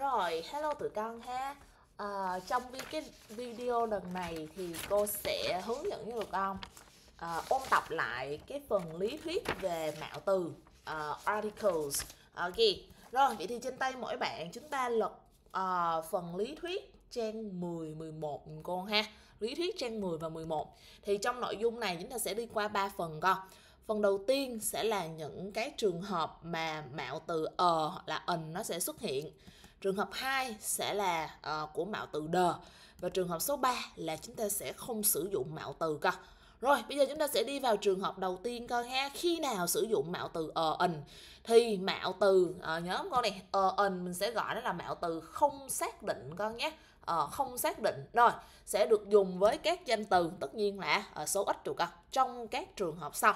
Rồi, hello tụi con ha à, Trong cái video lần này thì cô sẽ hướng dẫn cho tụi con à, ôn tập lại cái phần lý thuyết về mạo từ uh, Articles Ok, rồi vậy thì trên tay mỗi bạn chúng ta lật uh, phần lý thuyết trang 10, 11 con ha Lý thuyết trang 10 và 11 Thì trong nội dung này chúng ta sẽ đi qua 3 phần con Phần đầu tiên sẽ là những cái trường hợp mà mạo từ ờ là ẩn nó sẽ xuất hiện Trường hợp 2 sẽ là uh, của mạo từ đờ và trường hợp số 3 là chúng ta sẽ không sử dụng mạo từ cơ. Rồi, bây giờ chúng ta sẽ đi vào trường hợp đầu tiên coi ha. Khi nào sử dụng mạo từ ờ ẩn thì mạo từ à, nhớ không con này ờ ẩn mình sẽ gọi nó là mạo từ không xác định con nhé uh, không xác định rồi sẽ được dùng với các danh từ tất nhiên là uh, số ít trừ con trong các trường hợp sau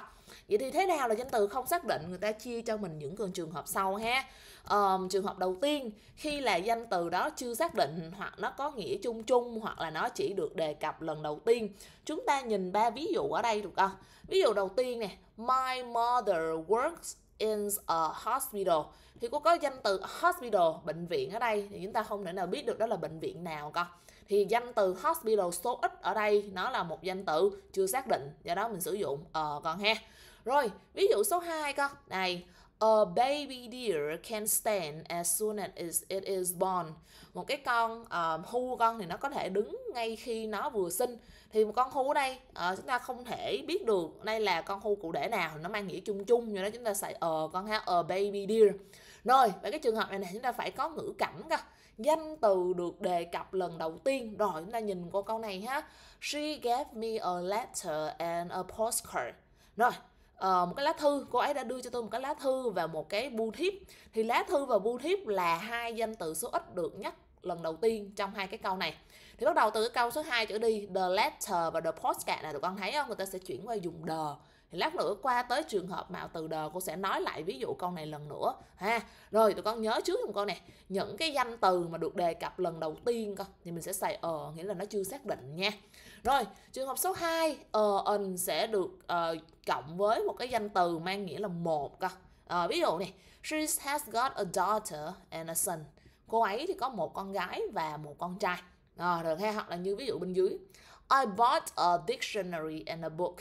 vậy thì thế nào là danh từ không xác định người ta chia cho mình những cường trường hợp sau ha um, trường hợp đầu tiên khi là danh từ đó chưa xác định hoặc nó có nghĩa chung chung hoặc là nó chỉ được đề cập lần đầu tiên chúng ta nhìn ba ví dụ ở đây được không ví dụ đầu tiên nè my mother works in a hospital thì cô có danh từ hospital bệnh viện ở đây thì chúng ta không thể nào biết được đó là bệnh viện nào con thì danh từ hospital số ít ở đây nó là một danh từ chưa xác định do đó mình sử dụng ờ uh, con ha rồi ví dụ số 2 con này A baby deer can stand as soon as it is born. Một cái con uh, à, hưu con thì nó có thể đứng ngay khi nó vừa sinh. Thì một con hưu đây uh, chúng ta không thể biết được đây là con hưu cụ thể nào, nó mang nghĩa chung chung như đó chúng ta xài ờ uh, con ha a baby deer. Rồi, vậy cái trường hợp này này chúng ta phải có ngữ cảnh cơ. Danh từ được đề cập lần đầu tiên. Rồi chúng ta nhìn qua câu này ha. She gave me a letter and a postcard. Rồi, Ờ, một cái lá thư cô ấy đã đưa cho tôi một cái lá thư và một cái bưu thiếp thì lá thư và bưu thiếp là hai danh từ số ít được nhắc lần đầu tiên trong hai cái câu này thì bắt đầu từ cái câu số 2 trở đi the letter và the postcard là được con thấy không người ta sẽ chuyển qua dùng the lát nữa qua tới trường hợp mạo từ đờ cô sẽ nói lại ví dụ con này lần nữa ha rồi tụi con nhớ trước không con nè những cái danh từ mà được đề cập lần đầu tiên con thì mình sẽ xài ờ nghĩa là nó chưa xác định nha rồi trường hợp số 2 ờ ẩn sẽ được uh, cộng với một cái danh từ mang nghĩa là một con uh, ví dụ này she has got a daughter and a son cô ấy thì có một con gái và một con trai à, được ha hoặc là như ví dụ bên dưới I bought a dictionary and a book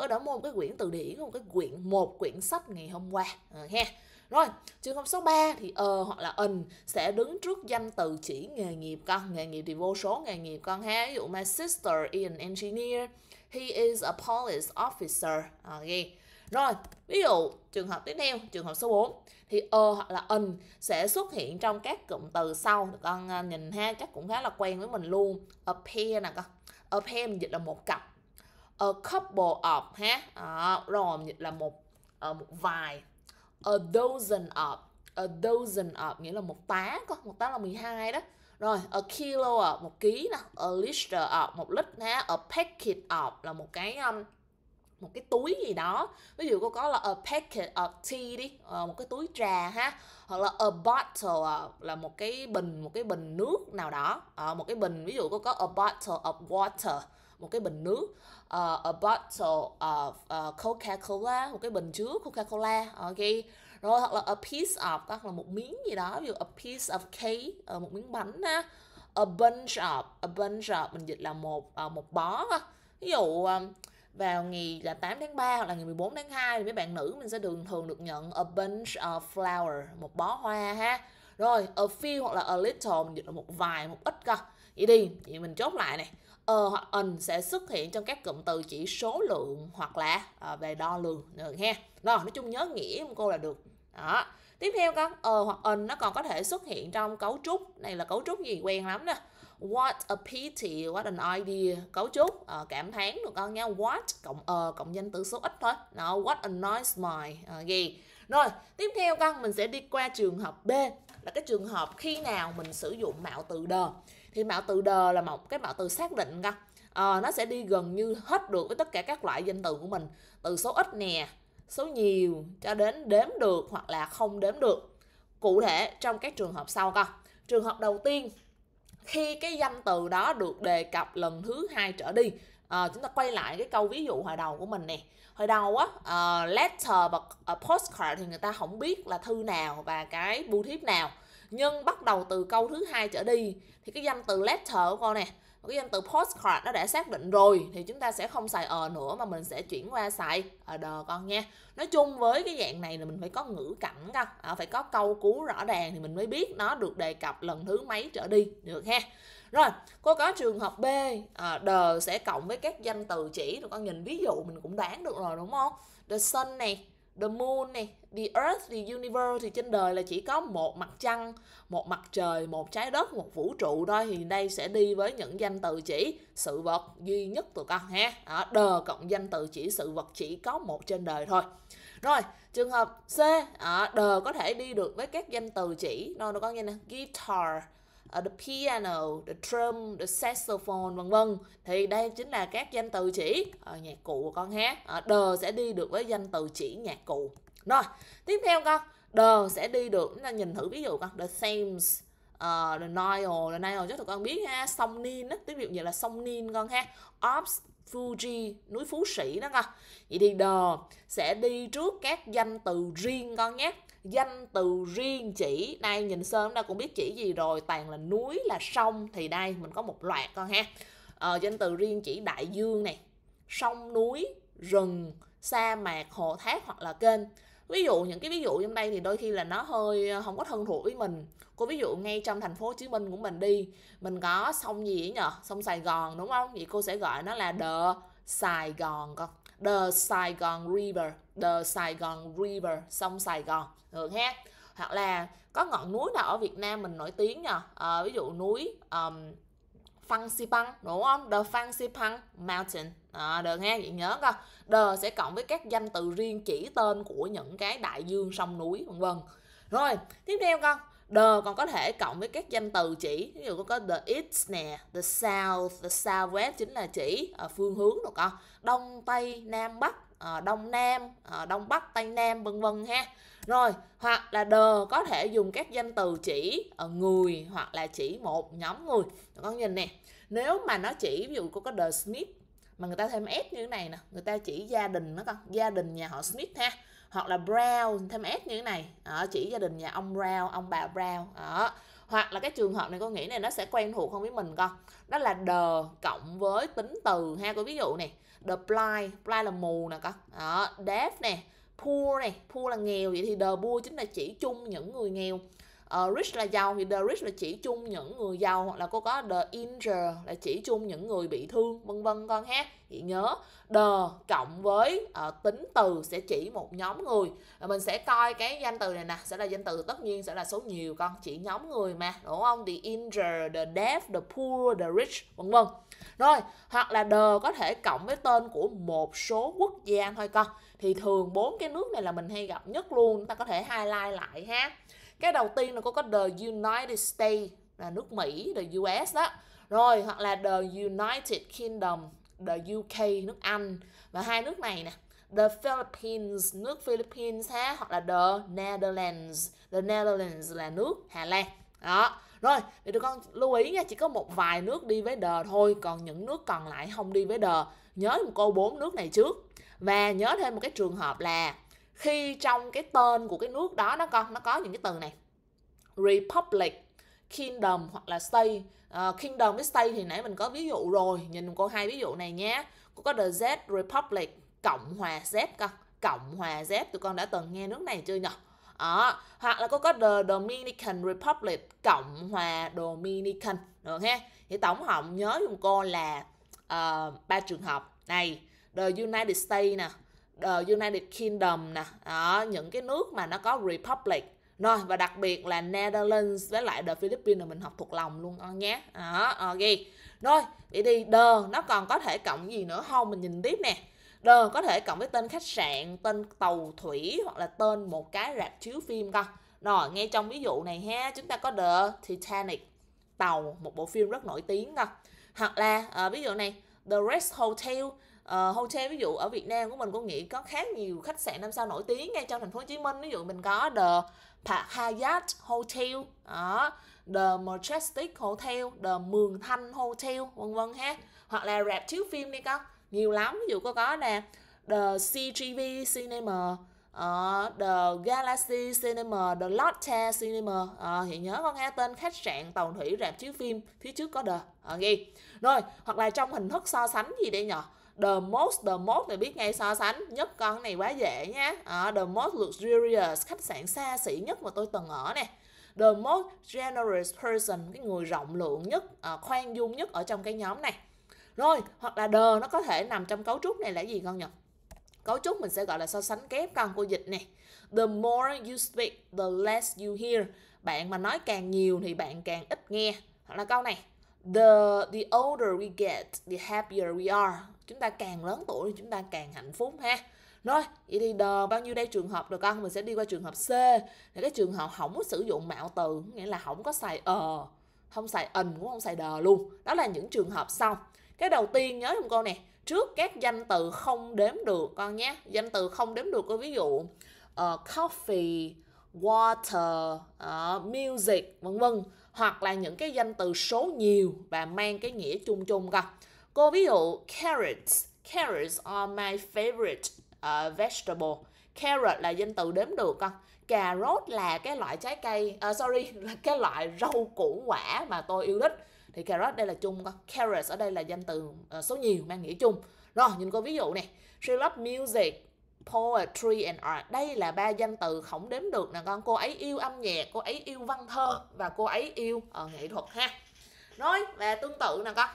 tôi đã mua một cái quyển từ điển một cái quyển một quyển sách ngày hôm qua à, ha rồi trường hợp số 3 thì ờ hoặc là ẩn sẽ đứng trước danh từ chỉ nghề nghiệp con nghề nghiệp thì vô số nghề nghiệp con ha ví dụ my sister is an engineer he is a police officer à, okay. Rồi, ví dụ trường hợp tiếp theo, trường hợp số 4 thì ờ hoặc là ẩn sẽ xuất hiện trong các cụm từ sau. Con à, nhìn ha, chắc cũng khá là quen với mình luôn. A pair nè con. A pair dịch là một cặp a couple of ha à, rồi là một uh, một vài a dozen of a dozen of nghĩa là một tá có một tá là 12 đó rồi a kilo of một ký nè a liter of một lít ha a packet of là một cái um, một cái túi gì đó ví dụ cô có là a packet of tea đi ờ, một cái túi trà ha hoặc là a bottle là một cái bình một cái bình nước nào đó ờ, một cái bình ví dụ cô có a bottle of water một cái bình nước uh, a bottle of uh, Coca-Cola một cái bình chứa Coca-Cola ok rồi hoặc là a piece of hoặc là một miếng gì đó ví dụ a piece of cake uh, một miếng bánh ha a bunch of a bunch of mình dịch là một uh, một bó ví dụ um, vào ngày là 8 tháng 3 hoặc là ngày 14 tháng 2 thì mấy bạn nữ mình sẽ thường thường được nhận a bunch of flower, một bó hoa ha. Rồi, a few hoặc là a little mình dịch là một vài, một ít cơ. Vậy đi, vậy mình chốt lại này ờ hoặc ẩn sẽ xuất hiện trong các cụm từ chỉ số lượng hoặc là à, về đo lường được ừ, ha rồi nói chung nhớ nghĩa của cô là được đó tiếp theo con ờ hoặc ẩn nó còn có thể xuất hiện trong cấu trúc này là cấu trúc gì quen lắm nè what a pity what an idea cấu trúc à, cảm thán được con nha what cộng ờ uh, cộng danh từ số ít thôi đó what a nice my à, gì rồi tiếp theo con mình sẽ đi qua trường hợp b là cái trường hợp khi nào mình sử dụng mạo từ đờ thì mạo từ đờ là một cái mạo từ xác định cơ à, nó sẽ đi gần như hết được với tất cả các loại danh từ của mình từ số ít nè số nhiều cho đến đếm được hoặc là không đếm được cụ thể trong các trường hợp sau coi trường hợp đầu tiên khi cái danh từ đó được đề cập lần thứ hai trở đi à, chúng ta quay lại cái câu ví dụ hồi đầu của mình nè hồi đầu á uh, letter và postcard thì người ta không biết là thư nào và cái bưu thiếp nào nhưng bắt đầu từ câu thứ hai trở đi thì cái danh từ letter của con nè cái danh từ postcard nó đã xác định rồi thì chúng ta sẽ không xài ờ nữa mà mình sẽ chuyển qua xài ờ đờ con nha nói chung với cái dạng này là mình phải có ngữ cảnh con à, phải có câu cú rõ ràng thì mình mới biết nó được đề cập lần thứ mấy trở đi được ha rồi cô có trường hợp b à, đờ sẽ cộng với các danh từ chỉ rồi con nhìn ví dụ mình cũng đoán được rồi đúng không the sun này the moon này the earth the universe thì trên đời là chỉ có một mặt trăng một mặt trời một trái đất một vũ trụ thôi thì đây sẽ đi với những danh từ chỉ sự vật duy nhất tụi con ha ở đờ cộng danh từ chỉ sự vật chỉ có một trên đời thôi rồi trường hợp c ở à, đờ có thể đi được với các danh từ chỉ nó nó có nghe nè guitar uh, the piano, the drum, the saxophone vân vân thì đây chính là các danh từ chỉ uh, nhạc cụ của con hát. Uh, the sẽ đi được với danh từ chỉ nhạc cụ. Rồi, tiếp theo con, the sẽ đi được, chúng ta nhìn thử ví dụ con, the Thames, uh, the Nile, the Nile chắc tụi con biết ha, sông Nin á, tiếng Việt như là sông Nin con ha. Alps, Fuji, núi Phú Sĩ đó con. Vậy thì the sẽ đi trước các danh từ riêng con nhé danh từ riêng chỉ đây nhìn sơ chúng ta cũng biết chỉ gì rồi toàn là núi là sông thì đây mình có một loạt con ha ờ, danh từ riêng chỉ đại dương này sông núi rừng sa mạc hồ thác hoặc là kênh ví dụ những cái ví dụ trong đây thì đôi khi là nó hơi ờ, không có thân thuộc với mình cô ví dụ ngay trong thành phố Hồ Chí Minh của mình đi mình có sông gì ấy nhở sông Sài Gòn đúng không vậy cô sẽ gọi nó là the Sài Gòn con the Sài Gòn River the Sài Gòn River sông Sài Gòn được ha hoặc là có ngọn núi nào ở Việt Nam mình nổi tiếng nhở à, ờ, ví dụ núi um, Fancy Pang đúng không? The Fancy Pang Mountain à, được nghe vậy nhớ coi the sẽ cộng với các danh từ riêng chỉ tên của những cái đại dương sông núi vân vân rồi tiếp theo con the còn có thể cộng với các danh từ chỉ ví dụ có the east nè the south the southwest chính là chỉ à, phương hướng rồi con đông tây nam bắc à, đông nam à, đông bắc tây nam vân vân ha rồi hoặc là đờ có thể dùng các danh từ chỉ ờ, người hoặc là chỉ một nhóm người con nhìn nè nếu mà nó chỉ ví dụ cô có the Smith mà người ta thêm s như thế này nè người ta chỉ gia đình nó con gia đình nhà họ Smith ha hoặc là Brown thêm s như thế này đó, chỉ gia đình nhà ông Brown ông bà Brown đó hoặc là cái trường hợp này con nghĩ này nó sẽ quen thuộc không với mình con đó là đờ cộng với tính từ ha có ví dụ này the blind blind là mù nè con đó deaf nè poor này poor là nghèo vậy thì the poor chính là chỉ chung những người nghèo uh, rich là giàu thì the rich là chỉ chung những người giàu hoặc là cô có the injured là chỉ chung những người bị thương vân vân con ha chị nhớ the cộng với uh, tính từ sẽ chỉ một nhóm người Rồi mình sẽ coi cái danh từ này nè sẽ là danh từ tất nhiên sẽ là số nhiều con chỉ nhóm người mà đúng không the injured the deaf the poor the rich vân vân rồi hoặc là the có thể cộng với tên của một số quốc gia thôi con thì thường bốn cái nước này là mình hay gặp nhất luôn ta có thể highlight lại ha cái đầu tiên là có có the United States là nước Mỹ the US đó rồi hoặc là the United Kingdom the UK nước Anh và hai nước này nè the Philippines nước Philippines ha hoặc là the Netherlands the Netherlands là nước Hà Lan đó rồi thì tụi con lưu ý nha chỉ có một vài nước đi với đờ thôi còn những nước còn lại không đi với đờ nhớ một câu bốn nước này trước và nhớ thêm một cái trường hợp là khi trong cái tên của cái nước đó nó con nó có những cái từ này republic kingdom hoặc là state uh, kingdom với state thì nãy mình có ví dụ rồi nhìn cô hai ví dụ này nhé cô có the z republic cộng hòa z con cộng hòa z tụi con đã từng nghe nước này chưa nhỉ đó. Ờ, hoặc là cô có the dominican republic cộng hòa dominican được ha thì tổng cộng nhớ dùng cô là uh, ba trường hợp này the united states nè uh, United Kingdom nè đó những cái nước mà nó có republic rồi và đặc biệt là Netherlands với lại The Philippines là mình học thuộc lòng luôn con nhé đó ok rồi vậy thì the nó còn có thể cộng gì nữa không mình nhìn tiếp nè the có thể cộng với tên khách sạn tên tàu thủy hoặc là tên một cái rạp chiếu phim con rồi ngay trong ví dụ này ha chúng ta có the Titanic tàu một bộ phim rất nổi tiếng con hoặc là uh, ví dụ này the Rest Hotel uh, hotel ví dụ ở Việt Nam của mình cũng nghĩ có khá nhiều khách sạn năm sao nổi tiếng ngay trong thành phố Hồ Chí Minh ví dụ mình có The Park Hyatt Hotel đó The Majestic Hotel The Mường Thanh Hotel vân vân ha hoặc là rạp chiếu phim đi con nhiều lắm ví dụ có có nè The CGV Cinema uh, The Galaxy Cinema, The Lotte Cinema uh, Thì nhớ con nghe tên khách sạn tàu thủy rạp chiếu phim Phía trước có The uh, ghi Rồi, hoặc là trong hình thức so sánh gì đây nhỉ the most the most này biết ngay so sánh nhất con này quá dễ nhá à, the most luxurious khách sạn xa xỉ nhất mà tôi từng ở nè the most generous person cái người rộng lượng nhất à, khoan dung nhất ở trong cái nhóm này rồi hoặc là the nó có thể nằm trong cấu trúc này là gì con nhỉ cấu trúc mình sẽ gọi là so sánh kép con của dịch này the more you speak the less you hear bạn mà nói càng nhiều thì bạn càng ít nghe hoặc là câu này the the older we get the happier we are chúng ta càng lớn tuổi thì chúng ta càng hạnh phúc ha rồi vậy thì đờ bao nhiêu đây trường hợp rồi con mình sẽ đi qua trường hợp c là cái trường hợp không có sử dụng mạo từ nghĩa là không có xài ờ không xài ần cũng không xài đờ luôn đó là những trường hợp sau cái đầu tiên nhớ không con nè trước các danh từ không đếm được con nhé danh từ không đếm được có ví dụ uh, coffee water uh, music vân vân hoặc là những cái danh từ số nhiều và mang cái nghĩa chung chung coi Cô ví dụ carrots. Carrots are my favorite uh, vegetable. Carrot là danh từ đếm được con. Cà rốt là cái loại trái cây, uh, sorry, là cái loại rau củ quả mà tôi yêu thích. Thì carrot đây là chung con. Carrots ở đây là danh từ uh, số nhiều mang nghĩa chung. Rồi, nhìn cô ví dụ này. She loves music, poetry and art. Đây là ba danh từ không đếm được nè con. Cô ấy yêu âm nhạc, cô ấy yêu văn thơ và cô ấy yêu uh, nghệ thuật ha. Rồi, và tương tự nè con.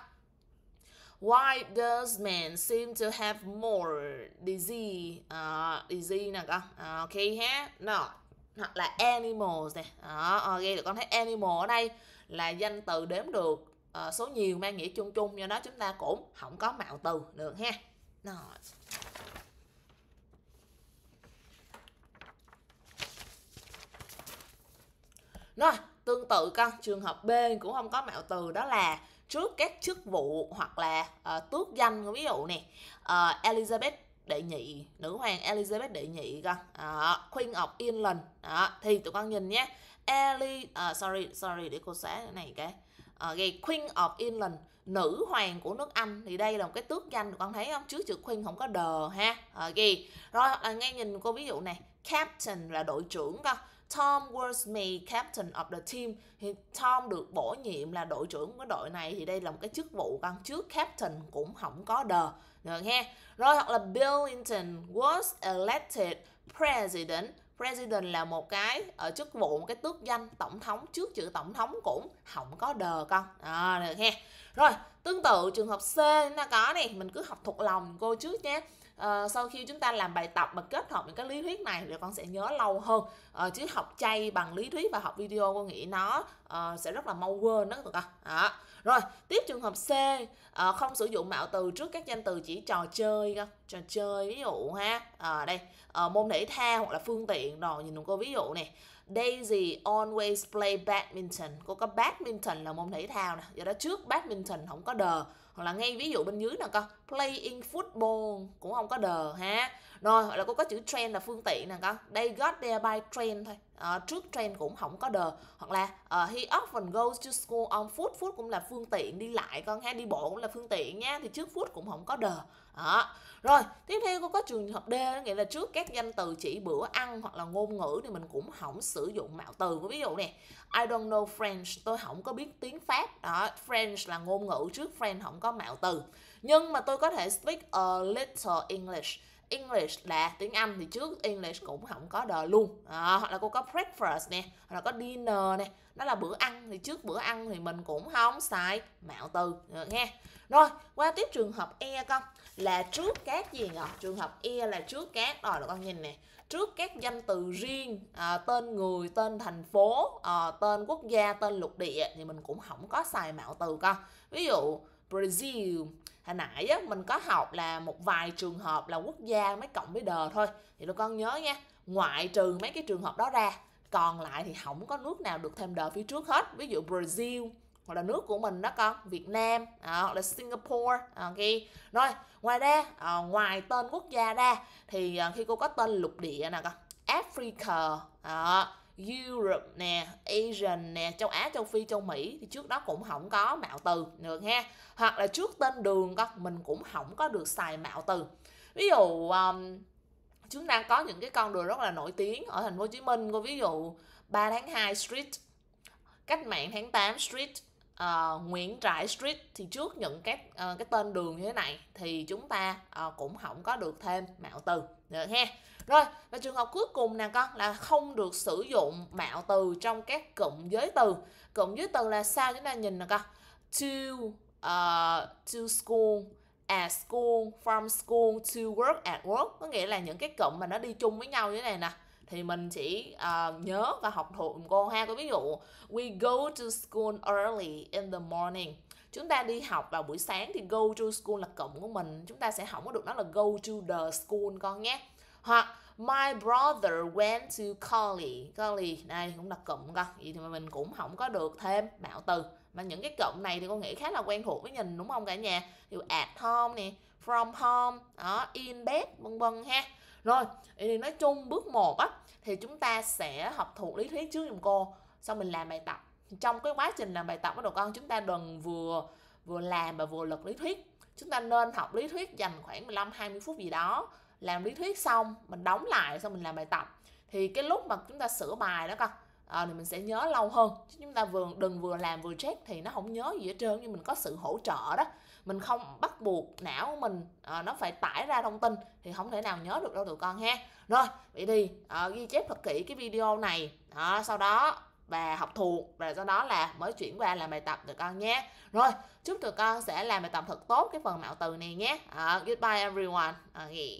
Why does men seem to have more disease? À, disease nè con. À, ok ha. Nào hoặc là animals này đó, ok được con thấy animal ở đây là danh từ đếm được uh, số nhiều mang nghĩa chung chung do đó chúng ta cũng không có mạo từ được ha Nào, rồi tương tự con trường hợp B cũng không có mạo từ đó là trước các chức vụ hoặc là uh, tước danh ví dụ này uh, ờ, Elizabeth đệ nhị nữ hoàng Elizabeth đệ nhị cơ đó, Queen of England đó thì tụi con nhìn nhé Eli uh, sorry sorry để cô xóa cái này cái à, uh, Queen of England nữ hoàng của nước Anh thì đây là một cái tước danh tụi con thấy không trước chữ Queen không có đờ ha à, uh, gây rồi à, ngay nhìn cô ví dụ này Captain là đội trưởng cơ Tom was made captain of the team thì Tom được bổ nhiệm là đội trưởng của đội này thì đây là một cái chức vụ căn trước captain cũng không có đờ được nghe rồi hoặc là Billington was elected president President là một cái ở ờ, chức vụ một cái tước danh tổng thống trước chữ tổng thống cũng không có đờ con à, được ha rồi tương tự trường hợp C chúng ta có này mình cứ học thuộc lòng cô trước nhé Ờ, sau khi chúng ta làm bài tập mà kết hợp những cái lý thuyết này thì con sẽ nhớ lâu hơn uh, chứ học chay bằng lý thuyết và học video con nghĩ nó uh, sẽ rất là mau quên đó các bạn rồi tiếp trường hợp C uh, không sử dụng mạo từ trước các danh từ chỉ trò chơi trò chơi ví dụ ha uh, đây uh, môn thể thao hoặc là phương tiện rồi nhìn cô ví dụ này Daisy always play badminton. Cô có badminton là môn thể thao nè. Do đó trước badminton không có đờ. Hoặc là ngay ví dụ bên dưới nè con. Playing football cũng không có đờ ha rồi hoặc là cô có chữ trend là phương tiện nè con đây got there by train thôi à, trước train cũng không có đờ hoặc là uh, he often goes to school on foot foot cũng là phương tiện đi lại con ha đi bộ cũng là phương tiện nha thì trước foot cũng không có đờ đó. Rồi, tiếp theo cô có trường hợp D nghĩa là trước các danh từ chỉ bữa ăn hoặc là ngôn ngữ thì mình cũng không sử dụng mạo từ. Ví dụ nè, I don't know French, tôi không có biết tiếng Pháp. Đó, French là ngôn ngữ trước friend không có mạo từ. Nhưng mà tôi có thể speak a little English English là tiếng Anh thì trước English cũng không có the luôn à, hoặc là cô có breakfast nè hoặc là có dinner nè đó là bữa ăn thì trước bữa ăn thì mình cũng không xài mạo từ được nghe rồi qua tiếp trường hợp e con là trước các gì nhỉ trường hợp e là trước các rồi là con nhìn nè trước các danh từ riêng à, tên người tên thành phố à, tên quốc gia tên lục địa thì mình cũng không có xài mạo từ con ví dụ Brazil hồi nãy á, mình có học là một vài trường hợp là quốc gia mấy cộng với đờ thôi thì tụi con nhớ nha ngoại trừ mấy cái trường hợp đó ra còn lại thì không có nước nào được thêm đờ phía trước hết ví dụ Brazil hoặc là nước của mình đó con Việt Nam à, hoặc là Singapore à, ok rồi ngoài ra à, ngoài tên quốc gia ra thì à, khi cô có tên lục địa nè con Africa à, Europe nè, Asian nè, châu Á, châu Phi, châu Mỹ thì trước đó cũng không có mạo từ được ha. Hoặc là trước tên đường các mình cũng không có được xài mạo từ. Ví dụ um, chúng ta có những cái con đường rất là nổi tiếng ở thành phố Hồ Chí Minh, có ví dụ 3 tháng 2 Street, cách mạng tháng 8 Street, uh, Nguyễn Trãi Street thì trước những cái uh, cái tên đường như thế này thì chúng ta uh, cũng không có được thêm mạo từ được ha rồi và trường hợp cuối cùng nè con là không được sử dụng mạo từ trong các cụm giới từ cụm giới từ là sao chúng ta nhìn nè con to uh, to school at school from school to work at work có nghĩa là những cái cụm mà nó đi chung với nhau như thế này nè thì mình chỉ uh, nhớ và học thuộc cô ha có ví dụ we go to school early in the morning chúng ta đi học vào buổi sáng thì go to school là cộng của mình chúng ta sẽ không có được nó là go to the school con nhé hoặc my brother went to college college này cũng là cộng con vậy thì mình cũng không có được thêm bạo từ mà những cái cộng này thì con nghĩ khá là quen thuộc với nhìn đúng không cả nhà thì at home nè from home đó in bed vân vân ha rồi, thì nói chung bước 1 á thì chúng ta sẽ học thuộc lý thuyết trước giùm cô, xong mình làm bài tập. Trong cái quá trình làm bài tập của đồ con chúng ta đừng vừa vừa làm và vừa lật lý thuyết. Chúng ta nên học lý thuyết dành khoảng 15 20 phút gì đó, làm lý thuyết xong mình đóng lại xong mình làm bài tập. Thì cái lúc mà chúng ta sửa bài đó con À, thì mình sẽ nhớ lâu hơn chứ chúng ta vừa đừng vừa làm vừa check thì nó không nhớ gì hết trơn nhưng mình có sự hỗ trợ đó mình không bắt buộc não mình à, nó phải tải ra thông tin thì không thể nào nhớ được đâu tụi con ha rồi vậy thì à, ghi chép thật kỹ cái video này à, sau đó và học thuộc và sau đó là mới chuyển qua làm bài tập tụi con nhé rồi chúc tụi con sẽ làm bài tập thật tốt cái phần mạo từ này nhé à, goodbye everyone à, nghỉ.